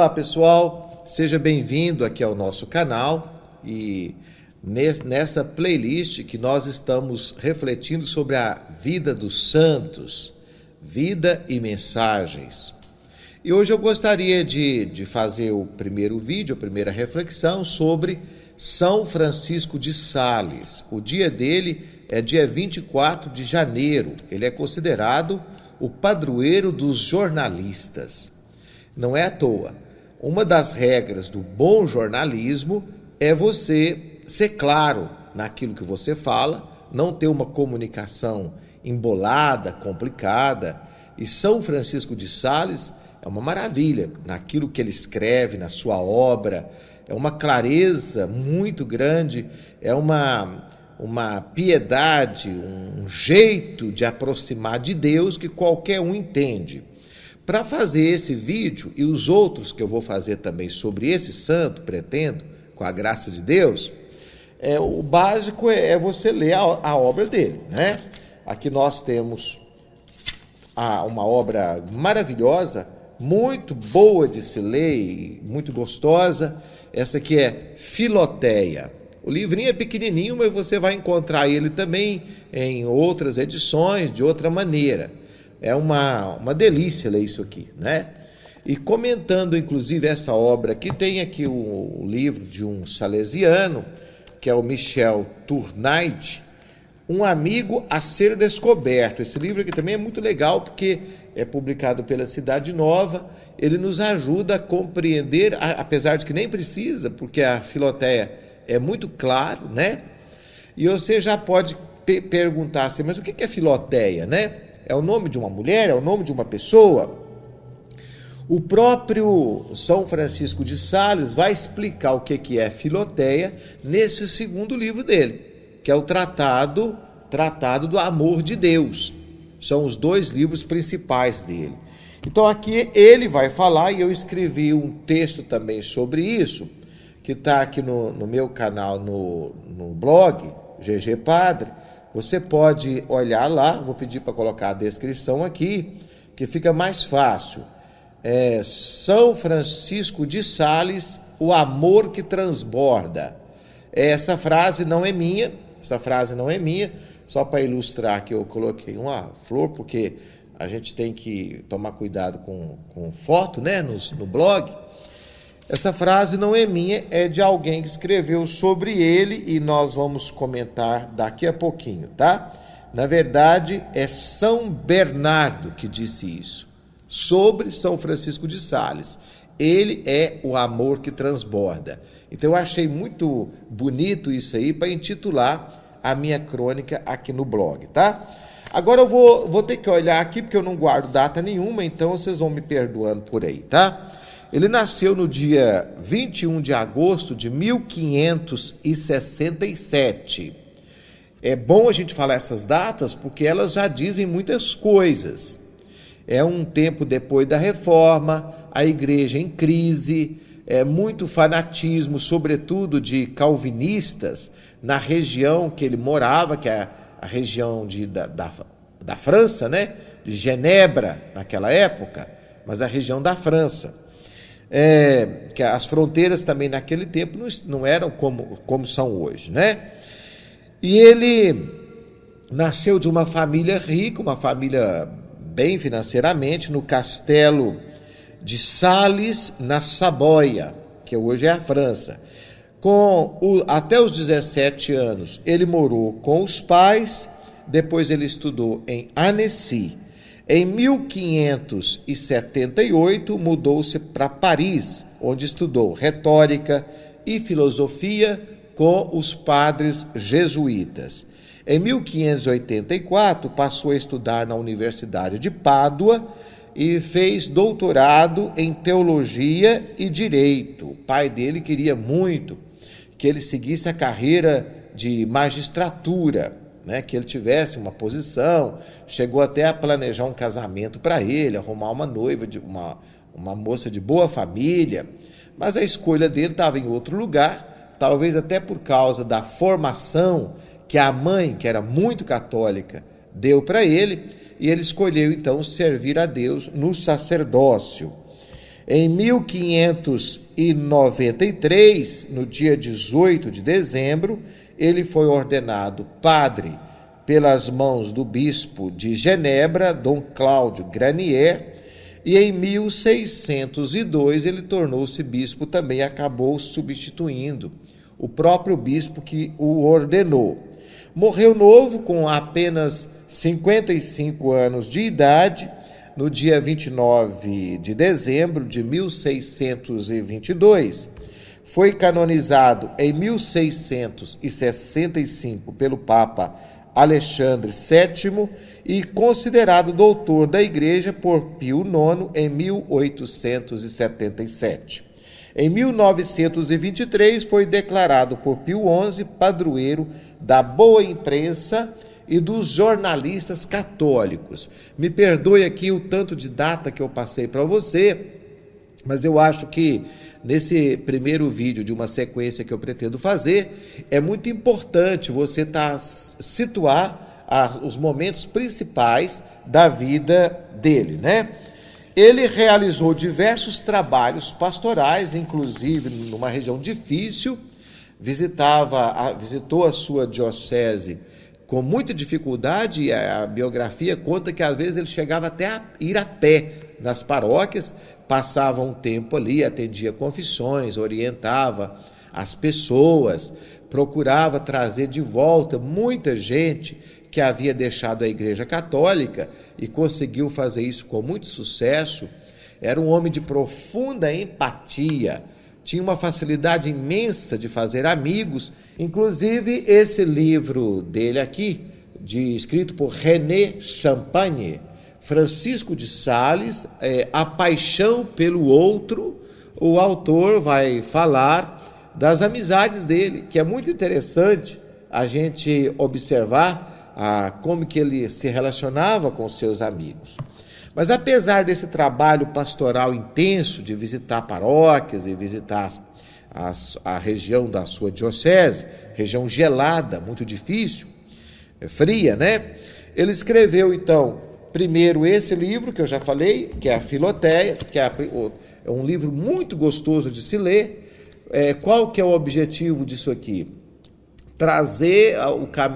Olá pessoal, seja bem-vindo aqui ao nosso canal e nessa playlist que nós estamos refletindo sobre a vida dos santos, vida e mensagens. E hoje eu gostaria de, de fazer o primeiro vídeo, a primeira reflexão sobre São Francisco de Sales. O dia dele é dia 24 de janeiro, ele é considerado o padroeiro dos jornalistas. Não é à toa. Uma das regras do bom jornalismo é você ser claro naquilo que você fala, não ter uma comunicação embolada, complicada. E São Francisco de Sales é uma maravilha naquilo que ele escreve, na sua obra. É uma clareza muito grande, é uma, uma piedade, um jeito de aproximar de Deus que qualquer um entende. Para fazer esse vídeo e os outros que eu vou fazer também sobre esse santo, pretendo, com a graça de Deus, é, o básico é, é você ler a, a, obra dele, né? Aqui nós temos a, uma obra maravilhosa, muito boa de se ler, muito gostosa. Essa aqui é Filoteia. O livrinho é pequenininho, mas você vai encontrar ele também em outras edições, de outra maneira. É uma, uma delícia ler isso aqui, né? E comentando, inclusive, essa obra que tem aqui o, o livro de um salesiano, que é o Michel Tournait, Um Amigo a Ser Descoberto. Esse livro aqui também é muito legal, porque é publicado pela Cidade Nova, ele nos ajuda a compreender, apesar de que nem precisa, porque a filoteia é muito claro, né? E você já pode perguntar assim, mas o que é filoteia, né? é o nome de uma mulher, é o nome de uma pessoa. O próprio São Francisco de Sales vai explicar o que é filoteia nesse segundo livro dele, que é o Tratado, Tratado do Amor de Deus. São os dois livros principais dele. Então aqui ele vai falar, e eu escrevi um texto também sobre isso, que está aqui no, no, meu canal no, no blog, GG Padre, você pode olhar lá, vou pedir para colocar a descrição aqui, que fica mais fácil. É São Francisco de Sales, o amor que transborda. É, essa frase não é minha, essa frase não é minha, só para ilustrar que eu coloquei uma flor, porque a gente tem que tomar cuidado com, com foto, né, no, no blog. Essa frase não é minha, é de alguém que escreveu sobre ele e nós vamos comentar daqui a pouquinho, tá? Na verdade, é São Bernardo que disse isso, sobre São Francisco de Sales. Ele é o amor que transborda. Então, eu achei muito bonito isso aí para intitular a minha crônica aqui no blog, tá? Agora eu vou, vou ter que olhar aqui porque eu não guardo data nenhuma, então vocês vão me perdoando por aí, tá? Ele nasceu no dia 21 de agosto de 1567. É bom a gente falar essas datas porque elas já dizem muitas coisas. É um tempo depois da reforma, a igreja em crise, é muito fanatismo, sobretudo de calvinistas, na região que ele morava, que é a região de, da, da, da França, né? de Genebra, naquela época, mas a região da França é, que as fronteiras também naquele tempo não, não eram como, como são hoje, né? E ele nasceu de uma família rica, uma família bem financeiramente, no castelo de Sales, na Saboia, que hoje é a França. Com o, até os 17 anos, ele morou com os pais, depois ele estudou em Annecy em 1578, mudou-se para Paris, onde estudou retórica e filosofia com os padres jesuítas. Em 1584, passou a estudar na Universidade de Pádua e fez doutorado em teologia e direito. O pai dele queria muito que ele seguisse a carreira de magistratura né, que ele tivesse uma posição, chegou até a planejar um casamento para ele, arrumar uma noiva, de uma, uma moça de boa família, mas a escolha dele estava em outro lugar, talvez até por causa da formação que a mãe, que era muito católica, deu para ele, e ele escolheu então servir a Deus no sacerdócio. Em 1593, no dia 18 de dezembro, ele foi ordenado padre pelas mãos do bispo de Genebra, Dom Cláudio Granier, e em 1602 ele tornou-se bispo também, acabou substituindo o próprio bispo que o ordenou. Morreu novo, com apenas 55 anos de idade, no dia 29 de dezembro de 1622 foi canonizado em 1665 pelo Papa Alexandre VII e considerado doutor da Igreja por Pio IX em 1877. Em 1923 foi declarado por Pio XI padroeiro da boa imprensa e dos jornalistas católicos. Me perdoe aqui o tanto de data que eu passei para você, mas eu acho que nesse primeiro vídeo de uma sequência que eu pretendo fazer, é muito importante você tá, situar a, os momentos principais da vida dele, né? Ele realizou diversos trabalhos pastorais, inclusive numa região difícil, visitava, visitou a sua diocese com muita dificuldade, a biografia conta que às vezes ele chegava até a ir a pé nas paróquias, passava um tempo ali, atendia confissões, orientava as pessoas, procurava trazer de volta muita gente que havia deixado a Igreja Católica e conseguiu fazer isso com muito sucesso. Era um homem de profunda empatia tinha uma facilidade imensa de fazer amigos. Inclusive, esse livro dele aqui, de, escrito por René Champagne, Francisco de Sales, é, A Paixão pelo Outro, o autor vai falar das amizades dele, que é muito interessante a gente observar a, ah, como que ele se relacionava com seus amigos. Mas apesar desse trabalho pastoral intenso de visitar paróquias e visitar a, a região da sua diocese, região gelada, muito difícil, eh, fria, né? Ele escreveu então primeiro esse livro que eu já falei, que é a Filoteia, que é, é um livro muito gostoso de se ler. É, qual que é o objetivo disso aqui? Trazer a,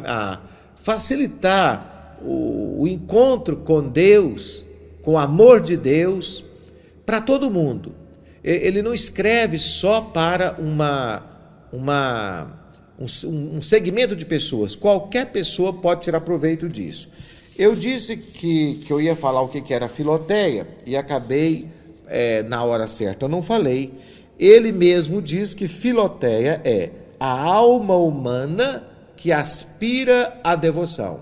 a facilitar o, o encontro com Deus com amor de Deus para todo mundo. Ele não escreve só para uma, uma um, um segmento de pessoas. Qualquer pessoa pode tirar proveito disso. Eu disse que, que eu ia falar o que, que era filoteia e acabei é, na hora certa, eu não falei. Ele mesmo diz que filoteia é a alma humana que aspira à devoção.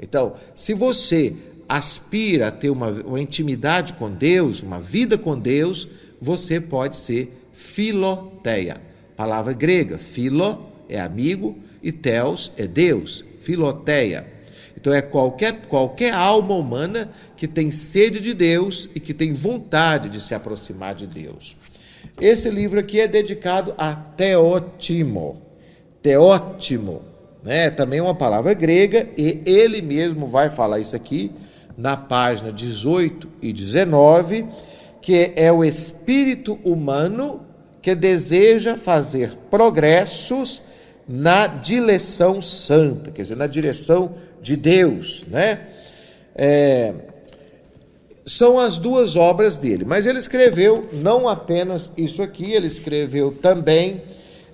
Então, se você aspira a ter uma, uma intimidade com Deus, uma vida com Deus, você pode ser filoteia. Palavra grega, filo é amigo e teos é Deus, filoteia. Então é qualquer, qualquer alma humana que tem sede de Deus e que tem vontade de se aproximar de Deus. Esse livro aqui é dedicado a Teótimo. Teótimo, né? Também é uma palavra grega e ele mesmo vai falar isso aqui na página 18 e 19, que é o espírito humano que deseja fazer progressos na direção santa, quer dizer, na direção de Deus, né? É, são as duas obras dele, mas ele escreveu não apenas isso aqui, ele escreveu também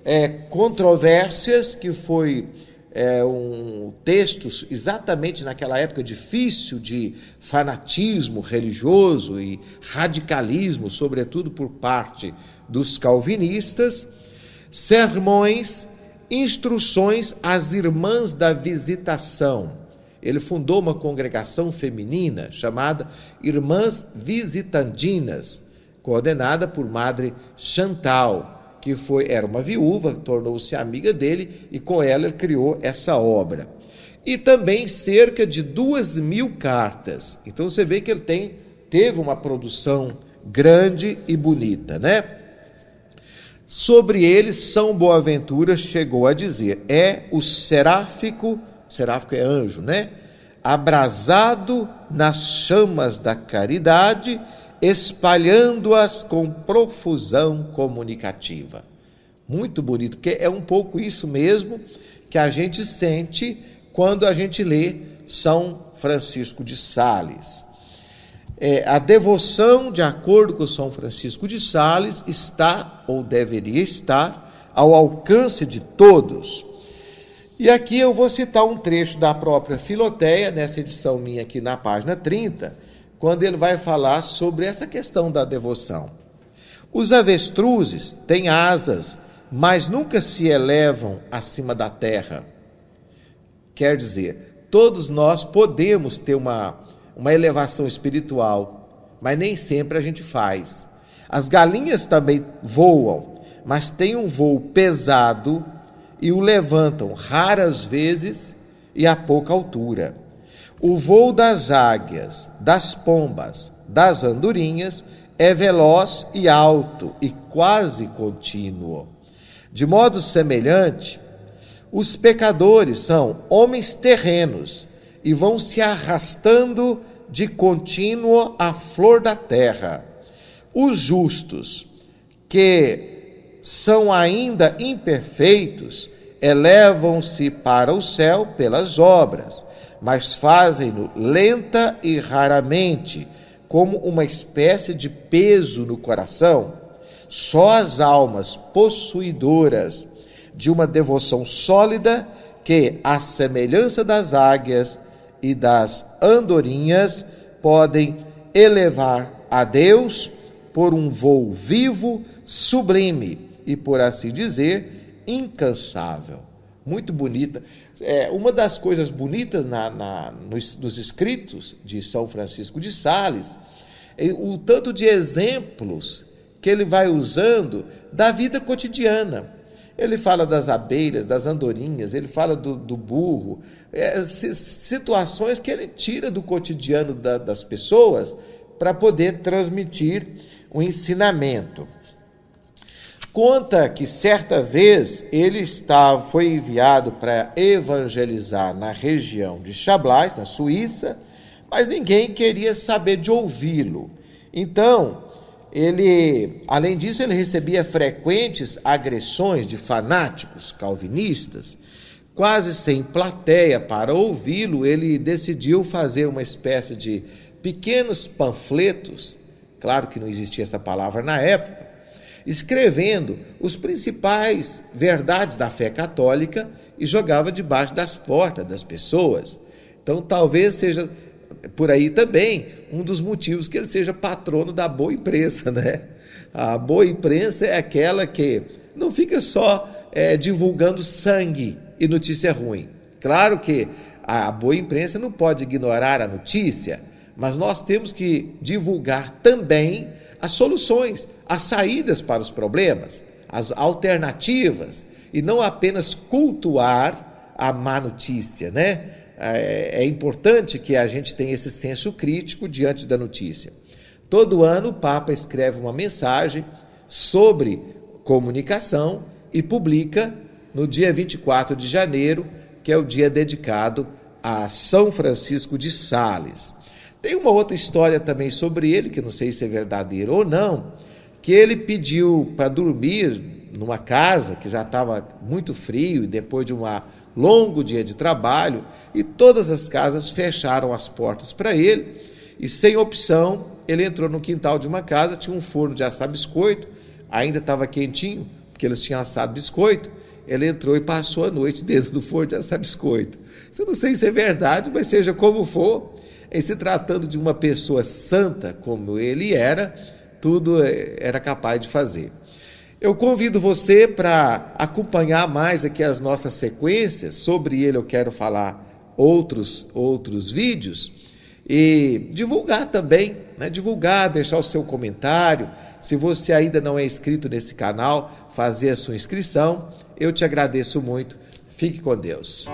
é, controvérsias que foi é, um texto exatamente naquela época difícil de fanatismo religioso e radicalismo, sobretudo por parte dos calvinistas, sermões, instruções às irmãs da visitação. Ele fundou uma congregação feminina chamada Irmãs Visitandinas, coordenada por Madre Chantal que foi era uma viúva, tornou-se amiga dele e com ela ele criou essa obra. E também cerca de duas mil cartas. Então você vê que ele tem, teve uma produção grande e bonita, né? Sobre ele, São Boaventura chegou a dizer: é o seráfico, seráfico é anjo, né? Abrasado nas chamas da caridade espalhando-as com profusão comunicativa. Muito bonito, porque é um pouco isso mesmo que a gente sente quando a gente lê São Francisco de Sales. É, a devoção, de acordo com São Francisco de Sales, está ou deveria estar ao alcance de todos. E aqui eu vou citar um trecho da própria Filoteia, nessa edição minha aqui na página 30, quando ele vai falar sobre essa questão da devoção. Os avestruzes têm asas, mas nunca se elevam acima da terra. Quer dizer, todos nós podemos ter uma, uma elevação espiritual, mas nem sempre a gente faz. As galinhas também voam, mas têm um voo pesado e o levantam raras vezes e a pouca altura. O voo das águias, das pombas, das andorinhas é veloz e alto e quase contínuo. De modo semelhante, os pecadores são homens terrenos e vão se arrastando de contínuo à flor da terra. Os justos, que são ainda imperfeitos, elevam-se para o céu pelas obras mas fazem-no lenta e raramente, como uma espécie de peso no coração. Só as almas possuidoras de uma devoção sólida, que, à semelhança das águias e das andorinhas, podem elevar a Deus por um voo vivo, sublime e, por assim dizer, incansável muito bonita. É, uma das coisas bonitas na, na nos, nos, escritos de São Francisco de Sales é o tanto de exemplos que ele vai usando da vida cotidiana. Ele fala das abelhas, das andorinhas, ele fala do, do burro, é, situações que ele tira do cotidiano da, das pessoas para poder transmitir o um ensinamento conta que certa vez ele estava, foi enviado para evangelizar na região de Chablais, na Suíça, mas ninguém queria saber de ouvi-lo. Então, ele, além disso, ele recebia frequentes agressões de fanáticos calvinistas. Quase sem plateia para ouvi-lo, ele decidiu fazer uma espécie de pequenos panfletos, claro que não existia essa palavra na época, escrevendo os principais verdades da fé católica e jogava debaixo das portas das pessoas. Então, talvez seja por aí também um dos motivos que ele seja patrono da boa imprensa, né? A boa imprensa é aquela que não fica só é, divulgando sangue e notícia ruim. Claro que a boa imprensa não pode ignorar a notícia, mas nós temos que divulgar também as soluções, as saídas para os problemas, as alternativas, e não apenas cultuar a má notícia, né? É, é importante que a gente tenha esse senso crítico diante da notícia. Todo ano o Papa escreve uma mensagem sobre comunicação e publica no dia 24 de janeiro, que é o dia dedicado a São Francisco de Sales. Tem uma outra história também sobre ele, que não sei se é verdadeira ou não, que ele pediu para dormir numa casa que já estava muito frio e depois de um longo dia de trabalho, e todas as casas fecharam as portas para ele, e sem opção, ele entrou no quintal de uma casa, tinha um forno de assar biscoito, ainda estava quentinho, porque eles tinham assado biscoito, ele entrou e passou a noite dentro do forno de assar biscoito. Eu não sei se é verdade, mas seja como for, e se tratando de uma pessoa santa como ele era, tudo eh, era capaz de fazer. Eu convido você para acompanhar mais aqui as nossas sequências, sobre ele eu quero falar outros outros vídeos e divulgar também, né? divulgar, deixar o seu comentário. Se você ainda não é inscrito nesse canal, fazer a sua inscrição. Eu te agradeço muito. Fique com Deus.